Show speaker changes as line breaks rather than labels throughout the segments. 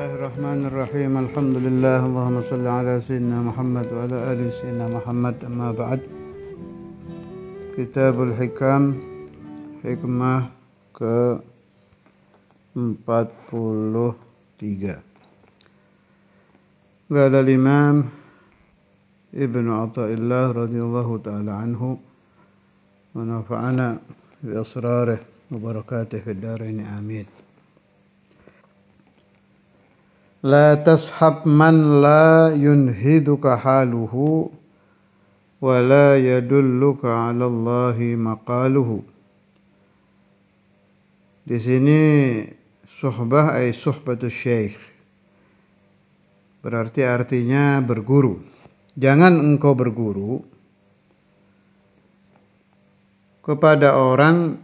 الله الرحمن الرحيم الحمد لله اللهم صل على سيدنا محمد وعلى آله سيدنا محمد أما بعد كتاب الحكام حكمة ke 43 قال الإمام ابن عطاء الله رضي الله تعالى عنه ونفعنا بأسراره وبركاته في الدارين آمين La tashab man la yunhiduka haluhu wa la yadulluka 'ala Allahi maqaluhu. Di sini suhbah ay suhbatus syekh. Berarti artinya berguru. Jangan engkau berguru kepada orang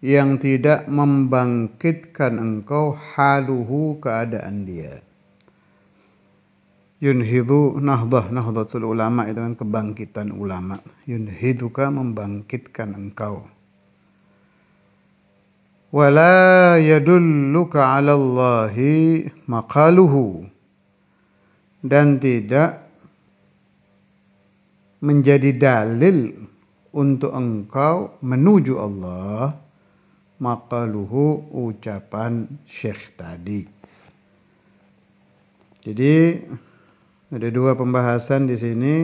yang tidak membangkitkan engkau haluhu keadaan dia. Yunhidu nahdah, nahdhatul ulama itu kan kebangkitan ulama. Yunhiduka membangkitkan engkau. Wala yadulluka ala Allahi maqaluhu. Dan tidak menjadi dalil untuk engkau menuju Allah makaluhu ucapan syekh tadi. Jadi ada dua pembahasan di sini.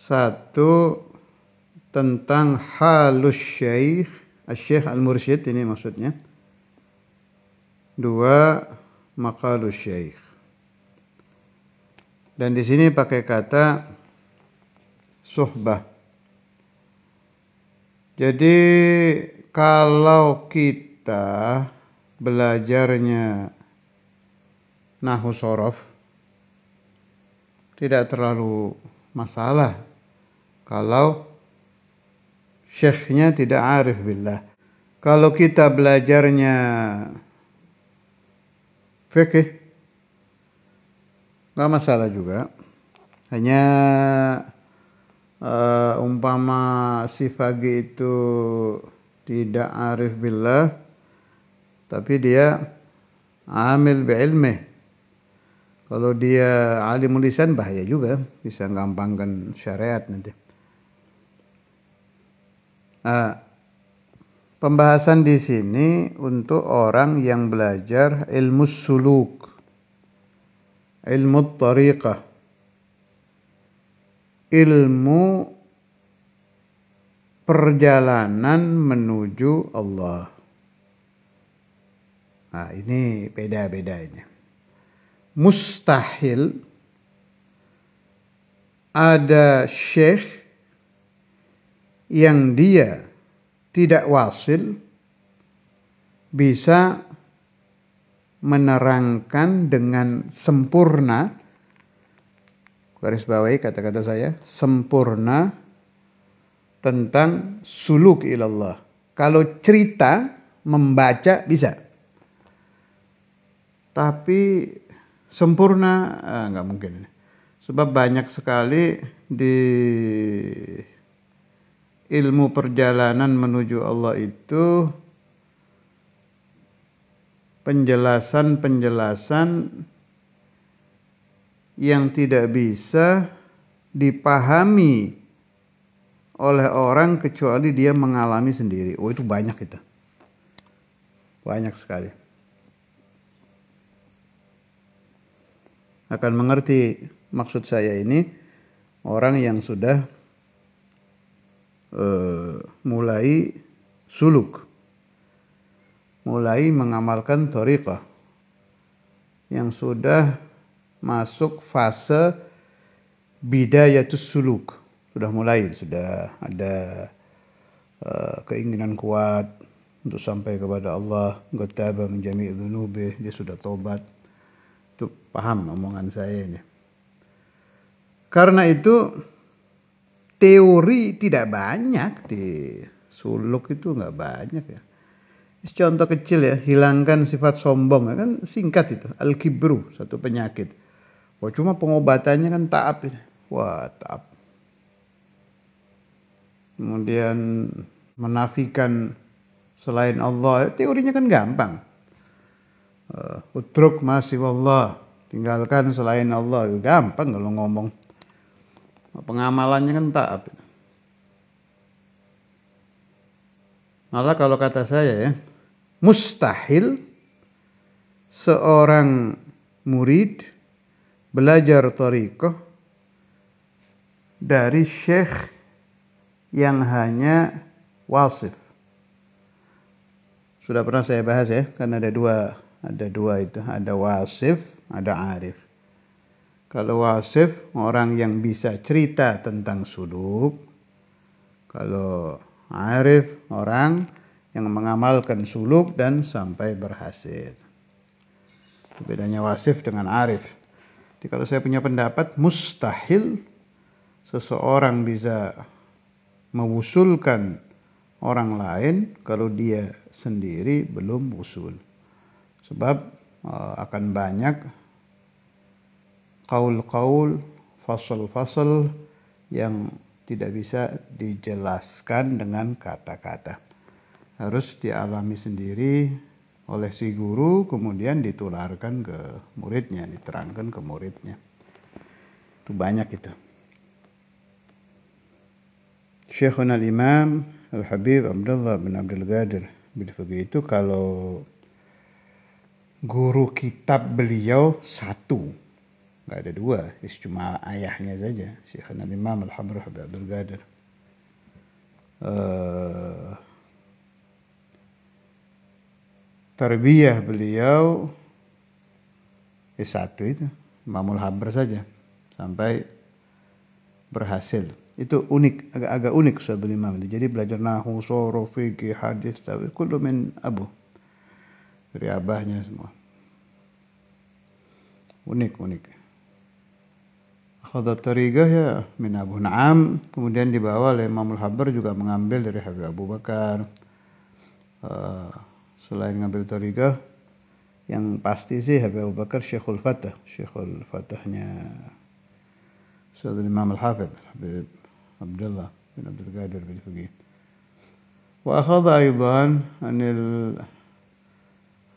Satu tentang halus syekh, syekh al-mursyid ini maksudnya. Dua makalus syekh. Dan di sini pakai kata suhbah. Jadi kalau kita belajarnya nahu sorof tidak terlalu masalah kalau syekhnya tidak arif billah. Kalau kita belajarnya fikih nggak masalah juga. Hanya uh, umpama si Fagi itu tidak arif billah tapi dia amil bi'ilmih kalau dia alim lisan bahaya juga bisa gampangkan syariat nanti nah, pembahasan di sini untuk orang yang belajar ilmu suluk ilmu tariqah ilmu perjalanan menuju Allah. Nah, ini beda bedanya Mustahil ada syekh yang dia tidak wasil bisa menerangkan dengan sempurna garis bawahi kata-kata saya sempurna tentang suluk ilallah. Kalau cerita membaca bisa. Tapi sempurna eh, mungkin. Sebab banyak sekali di ilmu perjalanan menuju Allah itu penjelasan-penjelasan yang tidak bisa dipahami oleh orang kecuali dia mengalami sendiri. Oh itu banyak kita. Banyak sekali. Akan mengerti maksud saya ini orang yang sudah eh, mulai suluk. Mulai mengamalkan toriqah. Yang sudah masuk fase bidayatus suluk sudah mulai sudah ada uh, keinginan kuat untuk sampai kepada Allah gotaba min jami' dzunubih dia sudah tobat itu paham omongan saya ini karena itu teori tidak banyak di suluk itu nggak banyak ya contoh kecil ya hilangkan sifat sombong ya kan singkat itu al kibru satu penyakit wah cuma pengobatannya kan taab ini wah taab kemudian menafikan selain Allah, teorinya kan gampang. Eh, Utruk masih Allah, tinggalkan selain Allah, gampang kalau ngomong. Pengamalannya kan tak. Malah kalau kata saya ya, mustahil seorang murid belajar tarikoh dari syekh yang hanya wasif. Sudah pernah saya bahas ya, karena ada dua, ada dua itu, ada wasif, ada arif. Kalau wasif orang yang bisa cerita tentang suluk. Kalau arif orang yang mengamalkan suluk dan sampai berhasil. Bedanya wasif dengan arif. Jadi kalau saya punya pendapat mustahil seseorang bisa mewusulkan orang lain kalau dia sendiri belum wusul. Sebab eh, akan banyak kaul-kaul, fasal-fasal yang tidak bisa dijelaskan dengan kata-kata. Harus dialami sendiri oleh si guru, kemudian ditularkan ke muridnya, diterangkan ke muridnya. Itu banyak itu al Imam Al-Habib Abdullah bin Abdul Ghadir bin itu kalau guru kitab beliau satu nggak ada dua cuma ayahnya saja al Imam Al-Habib Abdul Ghadir uh, eh, beliau eh, satu itu Mamul Haber saja sampai berhasil itu unik agak-agak unik Ustadzul Imam itu jadi belajar nahu sorof fikih hadis tapi kullu min abu dari abahnya semua unik unik Khadat Tarigah ya min Abu Naam kemudian dibawa oleh Imamul Habar juga mengambil dari Habib Abu Bakar uh, selain mengambil Tarigah yang pasti sih Habib Abu Bakar Syekhul Fatah Syekhul Fatahnya saudara Imam Al-Hafidh Habib عبد الله بن عبد القادر بن فقيه وأخذ أيضا عن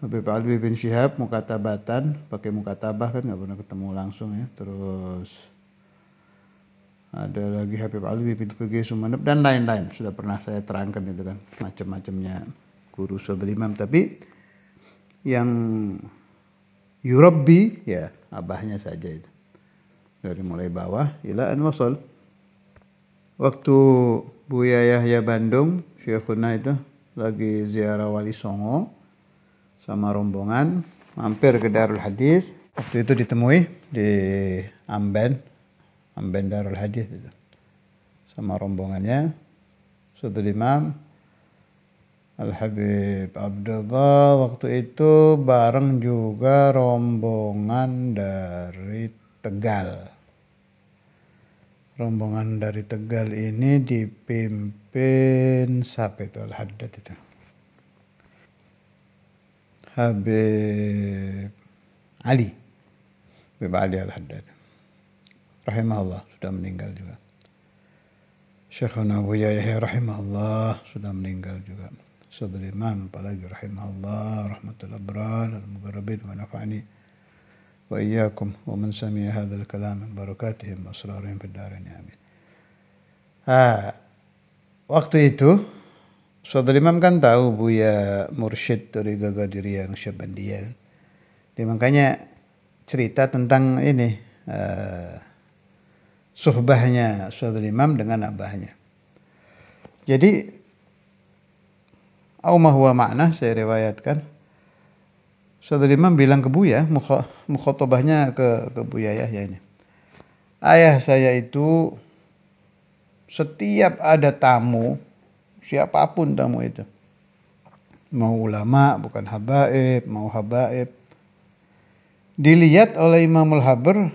Habib Alwi bin Syihab mukatabatan pakai mukatabah kan nggak pernah ketemu langsung ya terus ada lagi Habib Alwi bin Fugih Sumanep dan lain-lain sudah pernah saya terangkan itu kan macam-macamnya guru Sobel Imam tapi yang Yurabbi ya abahnya saja itu dari mulai bawah ila an wasol waktu Buya Yahya Bandung, Syekhuna itu lagi ziarah Wali Songo sama rombongan mampir ke Darul Hadis. Waktu itu ditemui di Amben, Amben Darul Hadis itu. Sama rombongannya Sutul Imam Al-Habib Abdullah waktu itu bareng juga rombongan dari Tegal rombongan dari Tegal ini dipimpin siapa itu Al-Haddad itu? Habib Ali. Habib Ali Al-Haddad. Rahimahullah, sudah meninggal juga. Syekhuna Abu Yahya rahimahullah, sudah meninggal juga. Saudara Imam, apalagi rahimahullah, rahmatul abrar, al-mugarrabin, wa nafa'ani. وإياكم ومن سمع هذا الكلام من بركاتهم وأسرارهم في الدارين آمين ha, waktu itu Saudara Imam kan tahu Buya Mursyid dari yang Nusyabandia. Dia makanya cerita tentang ini uh, suhbahnya Saudara Imam dengan abahnya. Jadi Aumah makna saya riwayatkan Saudara Imam bilang ke Buya, mukhotobahnya ke, ke Buya Yahya ya ini. Ayah saya itu setiap ada tamu, siapapun tamu itu. Mau ulama, bukan habaib, mau habaib. Dilihat oleh Imamul Haber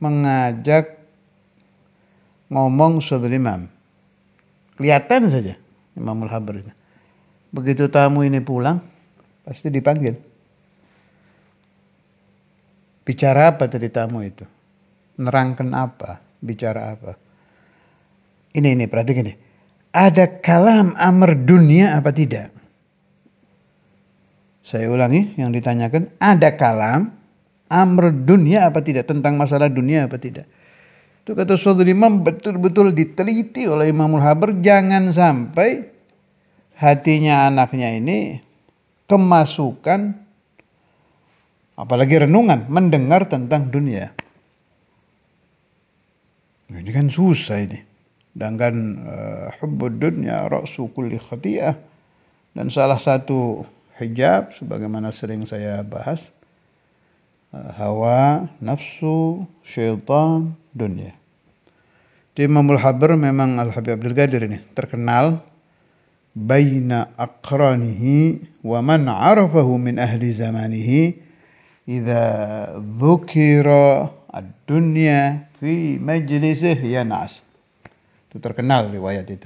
mengajak ngomong saudara Imam. Kelihatan saja Imamul Haber itu. Begitu tamu ini pulang, pasti dipanggil Bicara apa tamu itu? Nerangkan apa? Bicara apa? Ini ini perhatikan ini. Ada kalam amr dunia apa tidak? Saya ulangi yang ditanyakan, ada kalam amr dunia apa tidak tentang masalah dunia apa tidak? Itu kata suatu Imam betul-betul diteliti oleh Imamul Haber jangan sampai hatinya anaknya ini kemasukan Apalagi renungan, mendengar tentang dunia. Ini kan susah ini. Sedangkan uh, eh, hubbud dunya ra'su kulli khati'ah. Dan salah satu hijab, sebagaimana sering saya bahas, uh, hawa, nafsu, syaitan, dunia. Di Imamul Haber memang Al-Habib Abdul Qadir ini terkenal baina akranihi wa man arafahu min ahli zamanihi إذا ذكر الدنيا fi majlisih ya nas. Itu terkenal riwayat itu.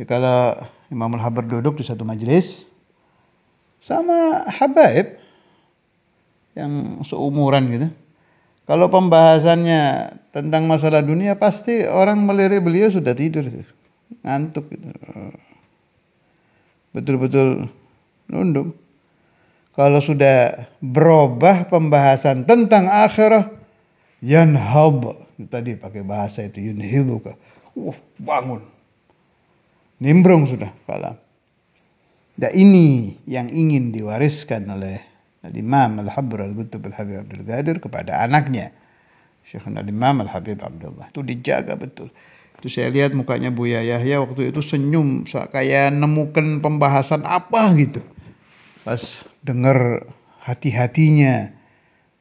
Jadi kalau Imamul Habar duduk di satu majelis sama habaib yang seumuran gitu. Kalau pembahasannya tentang masalah dunia pasti orang melirik beliau sudah tidur ngantuk gitu. Betul-betul nunduk kalau sudah berubah pembahasan tentang akhirah yanhab tadi pakai bahasa itu yunhibuka uh bangun nimbrung sudah kalam dan nah, ini yang ingin diwariskan oleh Al-Imam Al-Habr Al-Qutub Al-Habib Abdul Qadir kepada anaknya Syekh Al-Imam Al-Habib Abdullah itu dijaga betul itu saya lihat mukanya Buya Yahya waktu itu senyum kayak nemukan pembahasan apa gitu pas dengar hati-hatinya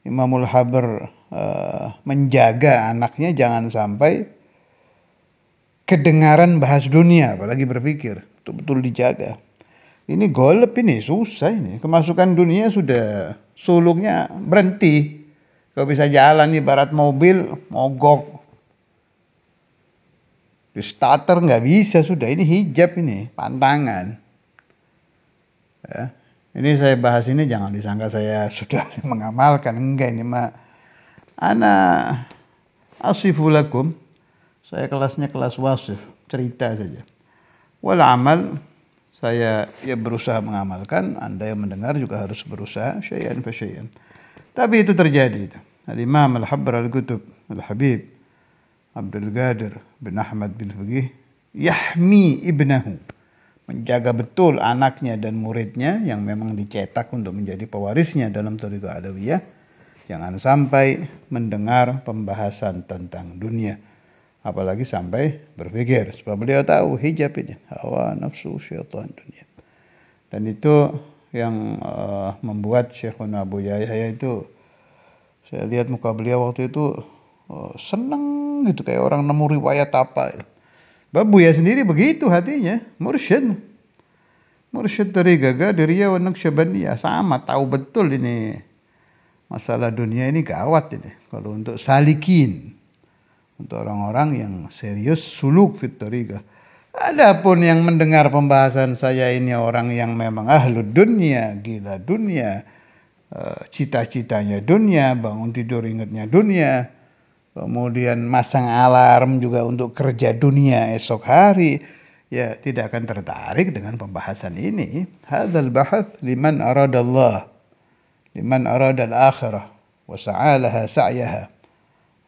Imamul Haber uh, eh, menjaga anaknya jangan sampai kedengaran bahas dunia apalagi berpikir betul-betul dijaga ini golep ini susah ini kemasukan dunia sudah sulungnya berhenti kalau bisa jalan barat mobil mogok di starter nggak bisa sudah ini hijab ini pantangan ya. Ini saya bahas ini jangan disangka saya sudah mengamalkan. Enggak ini mah. ana asifulakum. Saya kelasnya kelas wasif. Cerita saja. Wal amal. Saya ya berusaha mengamalkan. Anda yang mendengar juga harus berusaha. Syai'an fa syai'an. Tapi itu terjadi. Al-Imam al habbar al qutub Al-Habib Abdul Qadir bin Ahmad bin Fagih. yahmi ibnahu menjaga betul anaknya dan muridnya yang memang dicetak untuk menjadi pewarisnya dalam Tariqah Adawiyah. Jangan sampai mendengar pembahasan tentang dunia. Apalagi sampai berpikir. Sebab beliau tahu hijab ini. Hawa nafsu syaitan dunia. Dan itu yang uh, membuat Syekhuna Abu Yahya itu. Saya lihat muka beliau waktu itu uh, seneng gitu. Kayak orang nemu riwayat apa. Gitu Bab Buya sendiri begitu hatinya, mursyid. Mursyid dari Gaga, dari Yawan ya Sama, tahu betul ini. Masalah dunia ini gawat ini. Kalau untuk salikin. Untuk orang-orang yang serius suluk fitriga. Adapun yang mendengar pembahasan saya ini orang yang memang ahlu dunia, gila dunia, eh, cita-citanya dunia, bangun tidur ingatnya dunia, kemudian masang alarm juga untuk kerja dunia esok hari, ya tidak akan tertarik dengan pembahasan ini. Hadzal bahath liman aradallah, liman aradal akhirah wa sa'alaha sa'yaha.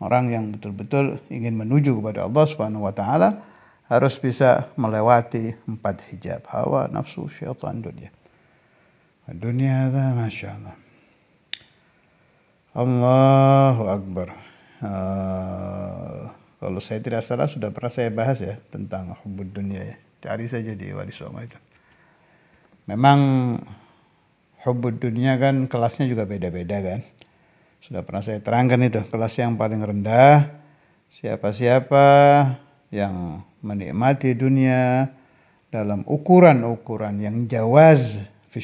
Orang yang betul-betul ingin menuju kepada Allah Subhanahu wa taala harus bisa melewati empat hijab hawa nafsu syaitan dunia. Dunia ada masya Allah. Allahu Akbar. Eh, kalau saya tidak salah sudah pernah saya bahas ya tentang hubud dunia ya. Cari saja di Walisoma itu. Memang hubud dunia kan kelasnya juga beda-beda kan. Sudah pernah saya terangkan itu, kelas yang paling rendah siapa-siapa yang menikmati dunia dalam ukuran-ukuran yang jawaz fi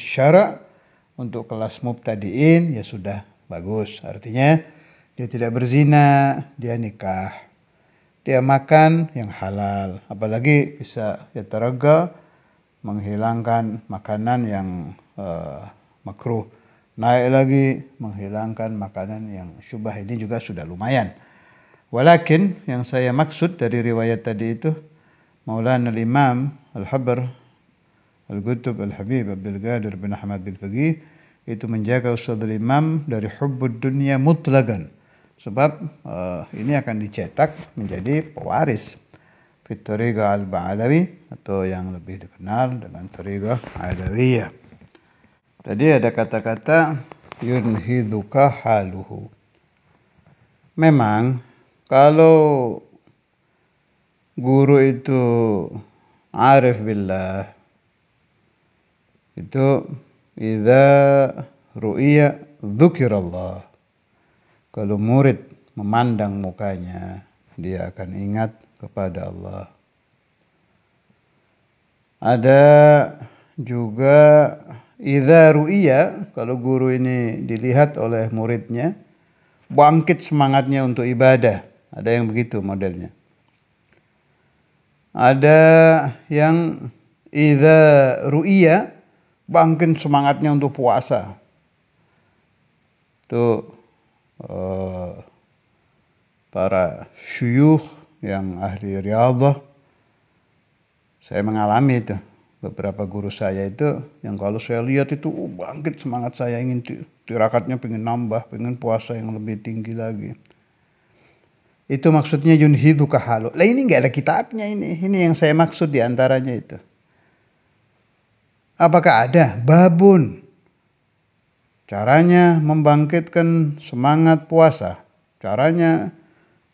untuk kelas mubtadiin ya sudah bagus. Artinya dia tidak berzina, dia nikah. Dia makan yang halal. Apalagi bisa ya yataraga menghilangkan makanan yang uh, makruh. Naik lagi menghilangkan makanan yang syubah ini juga sudah lumayan. Walakin yang saya maksud dari riwayat tadi itu Maulana limam imam Al-Habar Al-Qutub Al-Habib Abdul Qadir bin Ahmad bin Faqih itu menjaga Ustaz Al-Imam dari hubbud dunia mutlagan sebab uh, ini akan dicetak menjadi pewaris Fitriga al-Ba'alawi atau yang lebih dikenal dengan al Alawiyah. Tadi ada kata-kata yunhiduka haluhu. Memang kalau guru itu arif billah itu idza ru'iya Allah. Kalau murid memandang mukanya, dia akan ingat kepada Allah. Ada juga idza ru'iya, kalau guru ini dilihat oleh muridnya, bangkit semangatnya untuk ibadah. Ada yang begitu modelnya. Ada yang idza ru'iya, bangkit semangatnya untuk puasa. Tuh Eh, para syuyuh yang ahli riadah saya mengalami itu beberapa guru saya itu yang kalau saya lihat itu oh, bangkit semangat saya ingin tirakatnya ingin nambah ingin puasa yang lebih tinggi lagi itu maksudnya yunhidu kahalu lah ini nggak ada kitabnya ini ini yang saya maksud diantaranya itu apakah ada babun Caranya membangkitkan semangat puasa. Caranya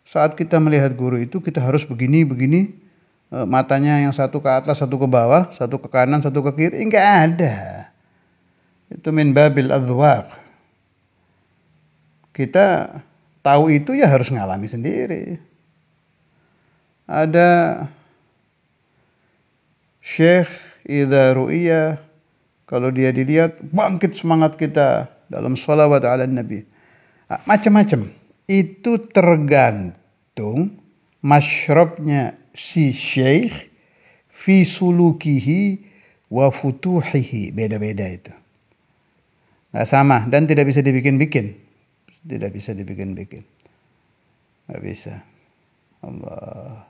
saat kita melihat guru itu kita harus begini begini e, matanya yang satu ke atas satu ke bawah satu ke kanan satu ke kiri enggak ada itu min babil adwaq kita tahu itu ya harus ngalami sendiri ada Syekh ida Ru'iyah kalau dia dilihat, bangkit semangat kita dalam sholawat ala Nabi. Ah, macam-macam. Itu tergantung masyrabnya si syekh fi sulukihi wa futuhihi. Beda-beda itu. Nggak sama dan tidak bisa dibikin-bikin. Tidak bisa dibikin-bikin. Nggak bisa. Allah.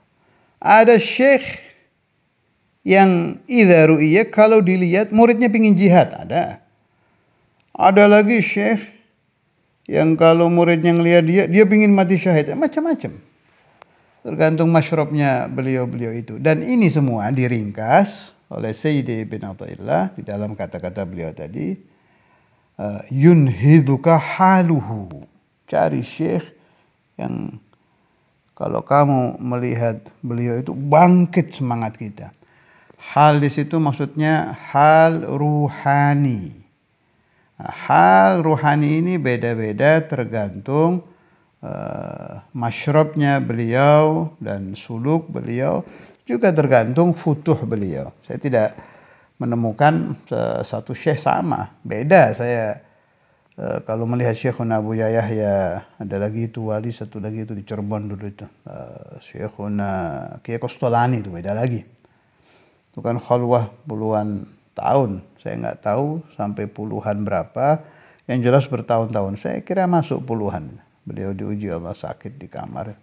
Ada syekh yang idharu iya kalau dilihat muridnya pingin jihad ada. Ada lagi syekh yang kalau muridnya ngelihat dia dia pingin mati syahid macam-macam. Tergantung masyrobnya beliau-beliau itu. Dan ini semua diringkas oleh Sayyidi bin Atta'illah di dalam kata-kata beliau tadi eh, yunhiduka haluhu. Cari syekh yang kalau kamu melihat beliau itu bangkit semangat kita. Hal di situ maksudnya hal ruhani. Hal ruhani ini beda-beda tergantung uh, eh, masyrobnya beliau dan suluk beliau juga tergantung futuh beliau. Saya tidak menemukan satu syekh sama, beda saya e, kalau melihat Syekhuna Abu Yahya ya ada lagi itu wali satu lagi itu di Cirebon dulu itu e, Syekhuna Kiai Kostolani itu beda lagi itu kan khalwah puluhan tahun saya nggak tahu sampai puluhan berapa yang jelas bertahun-tahun saya kira masuk puluhan beliau diuji Allah sakit di kamar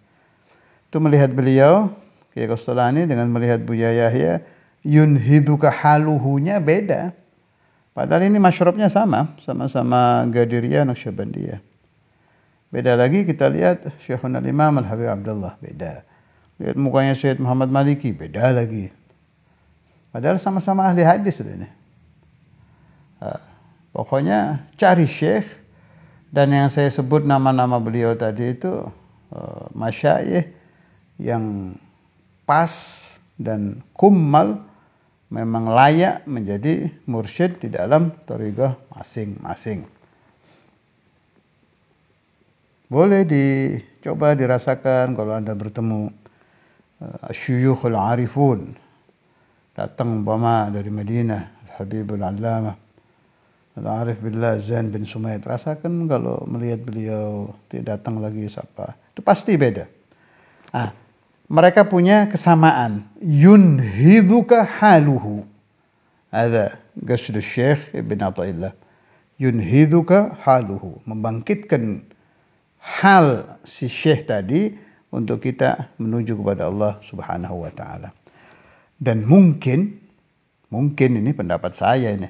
itu melihat beliau Kiai Kostolani dengan melihat Buya Yahya yunhiduka haluhunya beda padahal ini masyrobnya sama sama-sama Gadiriyah Naqsyabandiyah beda lagi kita lihat Syekhuna Imam Al-Habib Abdullah beda lihat mukanya Syekh Muhammad Maliki beda lagi Padahal sama-sama ahli hadis loh ini. pokoknya cari syekh dan yang saya sebut nama-nama beliau tadi itu masya masyayikh yang pas dan kummal memang layak menjadi mursyid di dalam torikoh masing-masing. Boleh dicoba dirasakan kalau Anda bertemu uh, syuyukhul arifun datang umpama dari Madinah Habibul Allamah Al-Arif Billah Zain bin Sumaid rasakan kalau melihat beliau dia datang lagi siapa itu pasti beda ah mereka punya kesamaan yunhiduka haluhu ada Gasd Syekh Ibn Athaillah yunhiduka haluhu membangkitkan hal si Syekh tadi untuk kita menuju kepada Allah Subhanahu wa taala dan mungkin, mungkin ini pendapat saya ini.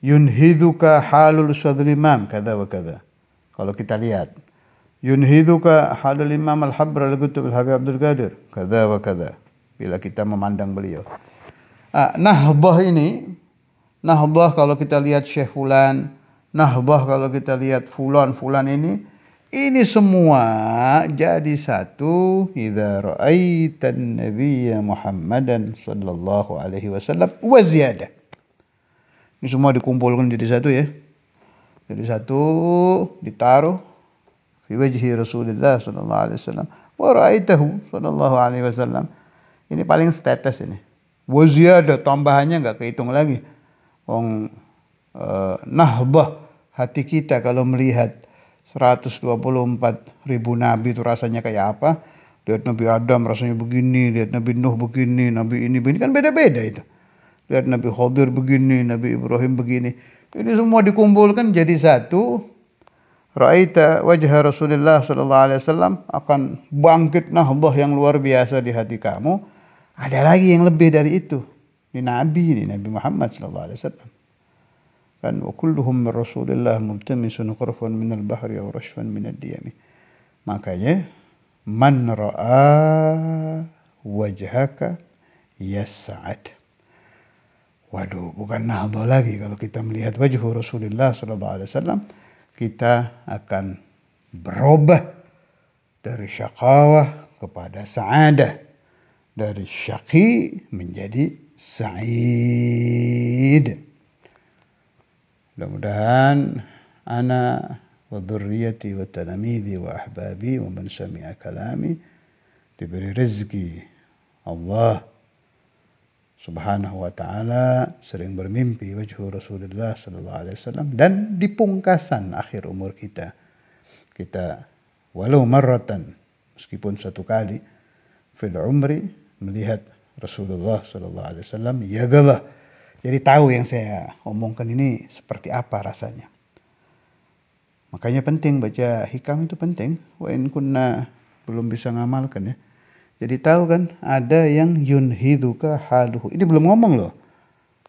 Yunhiduka halul sadri imam, kada wa kada. Kalau kita lihat. Yunhiduka halul imam al Habr al-gutub al-habib Abdul Qadir, kada wa kada. Bila kita memandang beliau. Ah, nahbah ini, nahbah kalau kita lihat Syekh Fulan, nahbah kalau kita lihat Fulan, Fulan ini, ini semua jadi satu idza ra'aitan nabiyya Muhammadan sallallahu alaihi wasallam wa ziyadah. Ini semua dikumpulkan jadi satu ya. Jadi satu ditaruh fi wajhi Rasulullah sallallahu alaihi wasallam wa ra'aitahu sallallahu alaihi wasallam. Ini paling status ini. Wa ziyadah tambahannya nggak kehitung lagi. Wong eh, nahbah hati kita kalau melihat 124 ribu nabi itu rasanya kayak apa lihat Nabi Adam rasanya begini lihat Nabi Nuh begini Nabi ini begini kan beda-beda itu lihat Nabi Khadir begini Nabi Ibrahim begini ini semua dikumpulkan jadi satu Ra'ita wajah Rasulullah sallallahu alaihi wasallam akan bangkit nahbah yang luar biasa di hati kamu. Ada lagi yang lebih dari itu. Ini Nabi, ini Nabi Muhammad sallallahu alaihi wasallam kan wa kulluhum min Rasulillah multamisun qurfan min al-bahri aw rashfan min ad-diyami. Makanya man ra'a wajhaka yas'ad. Waduh, bukan nahdo lagi kalau kita melihat wajah Rasulullah sallallahu alaihi wasallam, kita akan berubah dari syakawah kepada sa'adah, dari syaqi menjadi sa'id. Mudah-mudahan ana wa dzurriyyati wa talamidi wa ahbabi wa man sami'a kalami diberi rezeki Allah subhanahu wa ta'ala sering bermimpi wajah Rasulullah sallallahu alaihi wasallam dan di pungkasan akhir umur kita kita walau marratan meskipun satu kali fil umri melihat Rasulullah sallallahu alaihi wasallam yagalah jadi tahu yang saya omongkan ini seperti apa rasanya. Makanya penting baca hikam itu penting. Wain kunna belum bisa ngamalkan ya. Jadi tahu kan ada yang yunhiduka haluhu. Ini belum ngomong loh.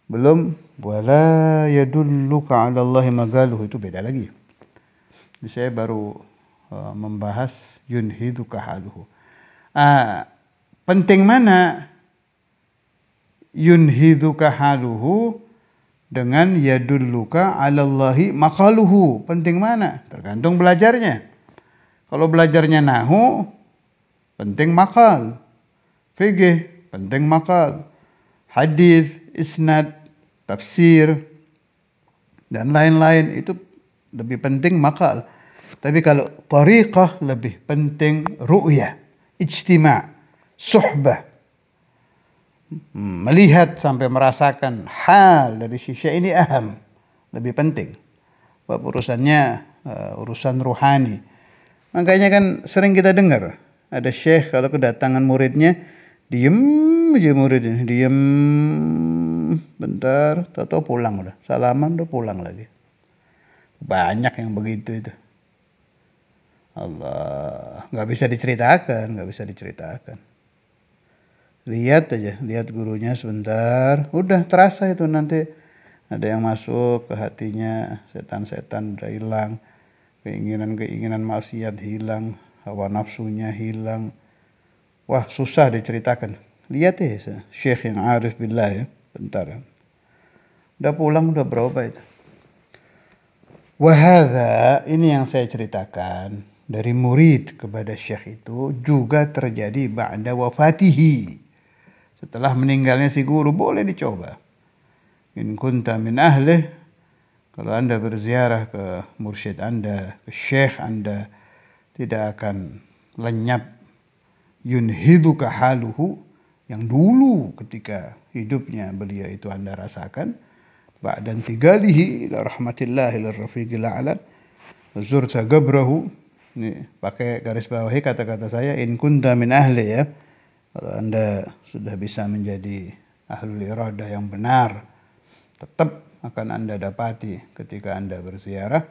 Belum wala yadulluka ala Allahi magaluhu itu beda lagi. Ini saya baru uh, membahas yunhiduka haluhu. Ah, penting mana Yunhiduka haluhu dengan yadulluka alallahi makaluhu. Penting mana? Tergantung belajarnya. Kalau belajarnya nahu, penting makal. Fikih, penting makal. Hadis, isnad, tafsir, dan lain-lain itu lebih penting makal. Tapi kalau tariqah lebih penting ru'yah, ijtima', suhbah melihat sampai merasakan hal dari sisi ini aham, lebih penting. Bab urusannya uh, urusan ruhani. Makanya kan sering kita dengar ada syekh kalau kedatangan muridnya diem aja muridnya, diem bentar, atau pulang udah, salaman udah pulang lagi. Banyak yang begitu itu. Allah, nggak bisa diceritakan, nggak bisa diceritakan lihat aja lihat gurunya sebentar udah terasa itu nanti ada yang masuk ke hatinya setan-setan udah hilang keinginan-keinginan maksiat hilang hawa nafsunya hilang wah susah diceritakan lihat ya Syekh yang arif billah ya bentar ya. udah pulang udah berapa itu Wahada ini yang saya ceritakan dari murid kepada syekh itu juga terjadi ba'da wafatihi setelah meninggalnya si guru boleh dicoba. In kunta min ahli, kalau Anda berziarah ke mursyid Anda, ke syekh Anda, tidak akan lenyap yunhiduka haluhu yang dulu ketika hidupnya beliau itu Anda rasakan. Ba'dan tigalihi ila rahmatillahi ila rafiqil a'lan. Zurta gabrahu. Ini pakai garis bawahi kata-kata saya. In kunta min ahli ya. Kalau Anda sudah bisa menjadi ahlul iradah yang benar, tetap akan Anda dapati ketika Anda berziarah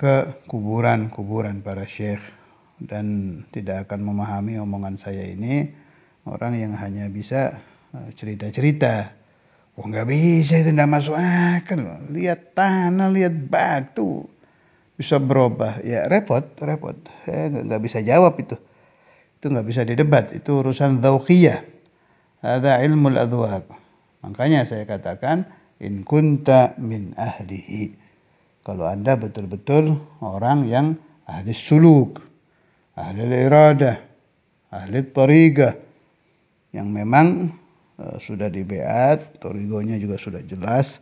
ke kuburan-kuburan para syekh dan tidak akan memahami omongan saya ini orang yang hanya bisa e, cerita-cerita. Wah oh, nggak bisa itu tidak masuk akal. Lihat tanah, lihat batu bisa berubah. Ya repot, repot. Saya eh, nggak bisa jawab itu itu nggak bisa didebat itu urusan dzauqiyah ada ilmu adwab makanya saya katakan in kunta min ahlihi kalau anda betul-betul orang yang ahli suluk ahli leirada ahli toriga yang memang e, sudah dibeat torigonya juga sudah jelas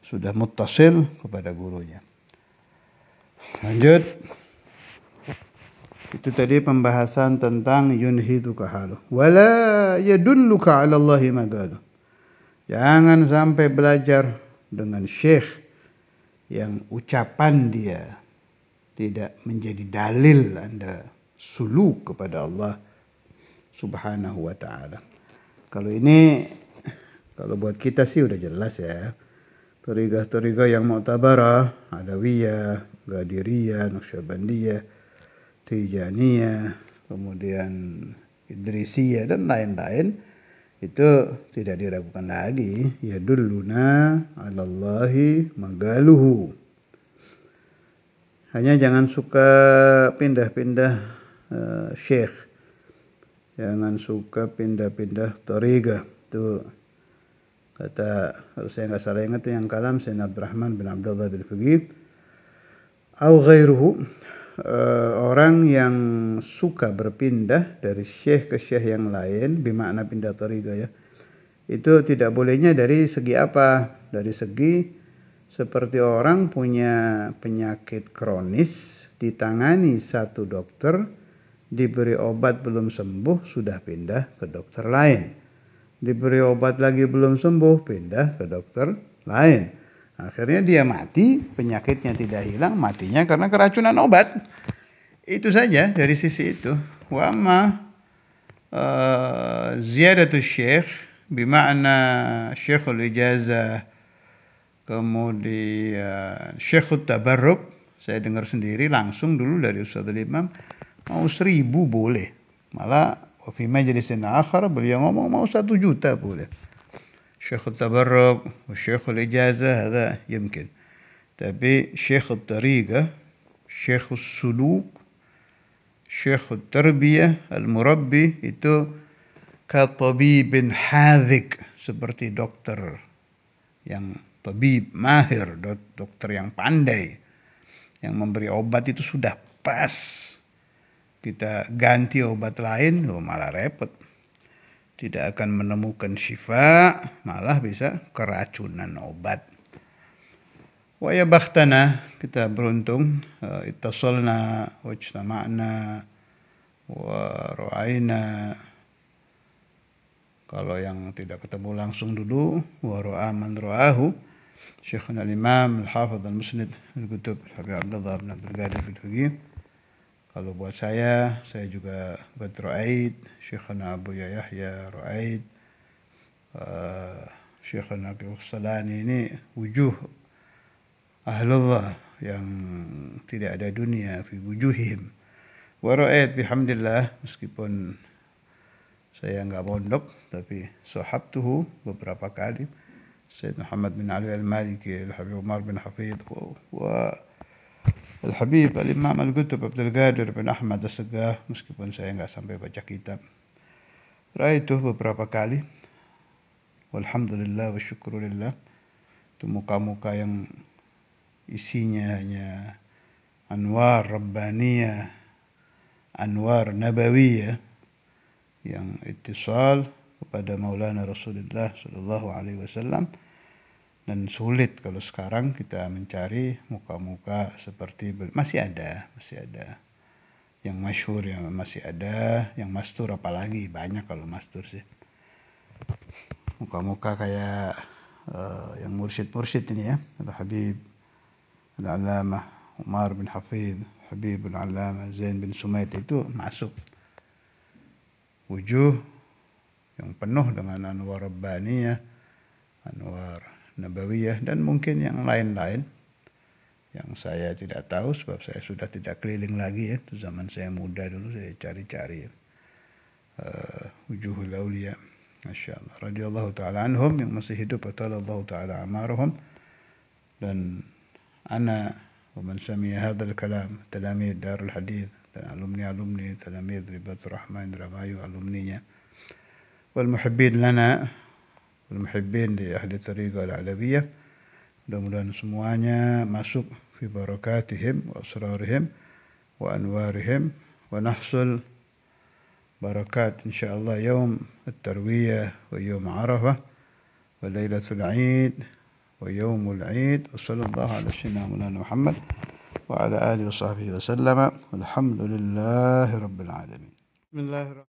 sudah mutasil kepada gurunya lanjut itu tadi pembahasan tentang yunhiduka halu. Wala yadulluka ala Allahi magadu, Jangan sampai belajar dengan syekh yang ucapan dia tidak menjadi dalil Anda suluk kepada Allah Subhanahu wa taala. Kalau ini kalau buat kita sih udah jelas ya. Torigah-torigah yang mu'tabarah, Adawiyah, Gadiriyah, Naqsyabandiyah, Tijaniyah, kemudian Idrisiyah dan lain-lain itu tidak diragukan lagi ya duluna, alallahi magaluhu hanya jangan suka pindah-pindah uh, syekh jangan suka pindah-pindah toriga itu kata kalau saya nggak salah ingat yang kalam Sayyidina Abdurrahman bin Abdullah bin Fugih atau ghairuhu uh, orang yang suka berpindah dari syekh ke syekh yang lain bimakna pindah tariqa ya itu tidak bolehnya dari segi apa dari segi seperti orang punya penyakit kronis ditangani satu dokter diberi obat belum sembuh sudah pindah ke dokter lain diberi obat lagi belum sembuh pindah ke dokter lain Akhirnya dia mati, penyakitnya tidak hilang, matinya karena keracunan obat. Itu saja dari sisi itu. Wa amma eh, ziyadatu syekh bima'na syekhul ijazah kemudian syekhul tabarruk saya dengar sendiri langsung dulu dari Ustadzul Imam mau seribu boleh malah Wafi majlisin akhar beliau ngomong mau satu juta boleh. شيخ التبرك والشيخ الإجازة هذا يمكن تبي شيخ الطريقة شيخ السلوك شيخ التربية المربي itu كطبيب حاذق seperti dokter yang tabib mahir, dokter yang pandai, yang memberi obat itu sudah pas. Kita ganti obat lain, oh malah repot tidak akan menemukan syifa, malah bisa keracunan obat. Wa ya bakhtana, kita beruntung eh, ittasalna wa ijtama'na wa ra'aina kalau yang tidak ketemu langsung dulu wa ra'a man ra'ahu Syekhuna al-Imam al-Hafidh al-Musnid al-Kutub Habib Abdullah bin Abdul Ghadir al-Faqih kalau buat saya, saya juga Badr Aid, Syekhana Abu Yahya Ru'aid, uh, eh, Syekhana Salani ini wujuh ahlullah yang tidak ada dunia fi wujuhim. Wa ra'ait bihamdillah meskipun saya enggak bondok, tapi sahabtuhu beberapa kali Sayyid Muhammad bin Ali Al-Maliki Al-Habib Umar bin Hafidh, wa, wa Al-Habib Al-Imam Al-Qutub Abdul Ghadir bin Ahmad As-Segah meskipun saya nggak sampai baca kitab. itu beberapa kali. Walhamdulillah wa syukurillah. Itu muka-muka yang isinya hanya anwar Rabbaniya anwar nabawiyah yang ittisal kepada Maulana Rasulullah sallallahu alaihi wasallam dan sulit kalau sekarang kita mencari muka-muka seperti masih ada masih ada yang masyhur yang masih ada yang mastur apalagi banyak kalau mastur sih muka-muka kayak uh, yang mursid-mursid ini ya ada Habib ada Alamah Umar bin Hafid Habib bin Alamah Zain bin Sumait itu masuk wujud yang penuh dengan anwar ya anwar Nabawiyah dan mungkin yang lain-lain yang saya tidak tahu sebab saya sudah tidak keliling lagi ya itu zaman saya muda dulu saya cari-cari ya. uh, eh, Ujuhul Aulia Masya Allah ta'ala anhum yang masih hidup Allah ta'ala amaruhum dan ana ومن سمي kalam talamid darul hadith dan alumni alumni talamid رباط rahman رمايو alumninya والمحبين lana المحبين لأهل الطريقة العلبية دمدان سموانا مسوق في بركاتهم وأسرارهم وأنوارهم ونحصل بركات إن شاء الله يوم التروية ويوم عرفة وليلة العيد ويوم العيد وصلى الله على سيدنا مولانا محمد وعلى آله وصحبه وسلم والحمد لله رب العالمين بسم الله الرحمن